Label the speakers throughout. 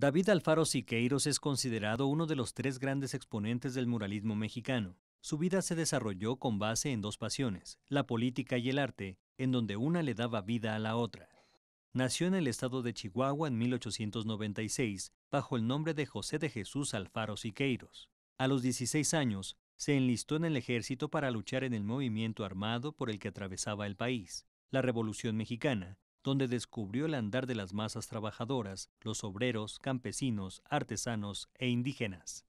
Speaker 1: David Alfaro Siqueiros es considerado uno de los tres grandes exponentes del muralismo mexicano. Su vida se desarrolló con base en dos pasiones, la política y el arte, en donde una le daba vida a la otra. Nació en el estado de Chihuahua en 1896 bajo el nombre de José de Jesús Alfaro Siqueiros. A los 16 años, se enlistó en el ejército para luchar en el movimiento armado por el que atravesaba el país, la Revolución Mexicana, donde descubrió el andar de las masas trabajadoras, los obreros, campesinos, artesanos e indígenas.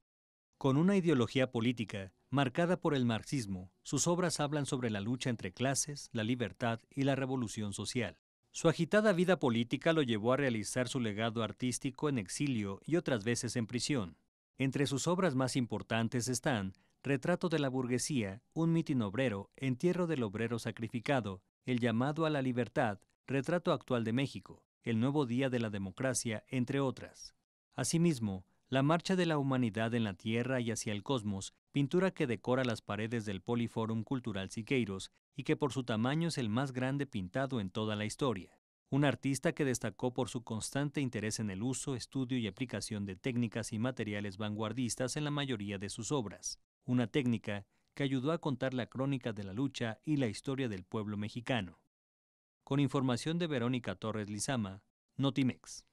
Speaker 1: Con una ideología política marcada por el marxismo, sus obras hablan sobre la lucha entre clases, la libertad y la revolución social. Su agitada vida política lo llevó a realizar su legado artístico en exilio y otras veces en prisión. Entre sus obras más importantes están Retrato de la burguesía, Un mitin obrero, Entierro del obrero sacrificado, El llamado a la libertad, Retrato Actual de México, El Nuevo Día de la Democracia, entre otras. Asimismo, La Marcha de la Humanidad en la Tierra y hacia el Cosmos, pintura que decora las paredes del Poliforum Cultural Siqueiros y que por su tamaño es el más grande pintado en toda la historia. Un artista que destacó por su constante interés en el uso, estudio y aplicación de técnicas y materiales vanguardistas en la mayoría de sus obras, una técnica que ayudó a contar la crónica de la lucha y la historia del pueblo mexicano con información de Verónica Torres Lizama, Notimex.